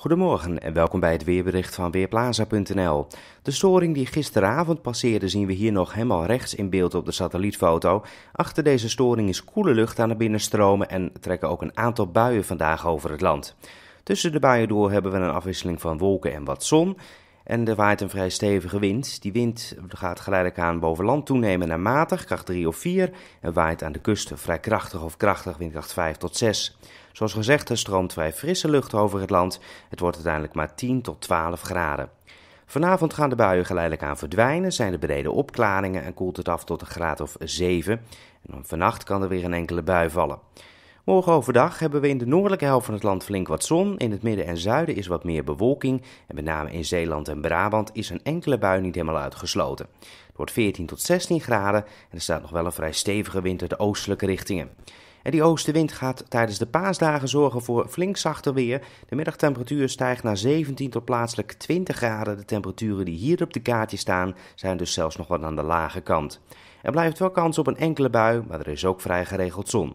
Goedemorgen en welkom bij het weerbericht van Weerplaza.nl. De storing die gisteravond passeerde zien we hier nog helemaal rechts in beeld op de satellietfoto. Achter deze storing is koele lucht aan het binnenstromen en trekken ook een aantal buien vandaag over het land. Tussen de buien door hebben we een afwisseling van wolken en wat zon. En er waait een vrij stevige wind. Die wind gaat geleidelijk aan boven land toenemen naar matig, kracht 3 of 4. En waait aan de kusten vrij krachtig of krachtig, windkracht 5 tot 6. Zoals gezegd, er stroomt vrij frisse lucht over het land. Het wordt uiteindelijk maar 10 tot 12 graden. Vanavond gaan de buien geleidelijk aan verdwijnen, zijn er brede opklaringen en koelt het af tot een graad of 7. En dan vannacht kan er weer een enkele bui vallen. Morgen overdag hebben we in de noordelijke helft van het land flink wat zon. In het midden en zuiden is wat meer bewolking. En met name in Zeeland en Brabant is een enkele bui niet helemaal uitgesloten. Het wordt 14 tot 16 graden en er staat nog wel een vrij stevige wind uit de oostelijke richtingen. En die oostenwind gaat tijdens de paasdagen zorgen voor flink zachter weer. De middagtemperatuur stijgt naar 17 tot plaatselijk 20 graden. De temperaturen die hier op de kaartje staan zijn dus zelfs nog wat aan de lage kant. Er blijft wel kans op een enkele bui, maar er is ook vrij geregeld zon.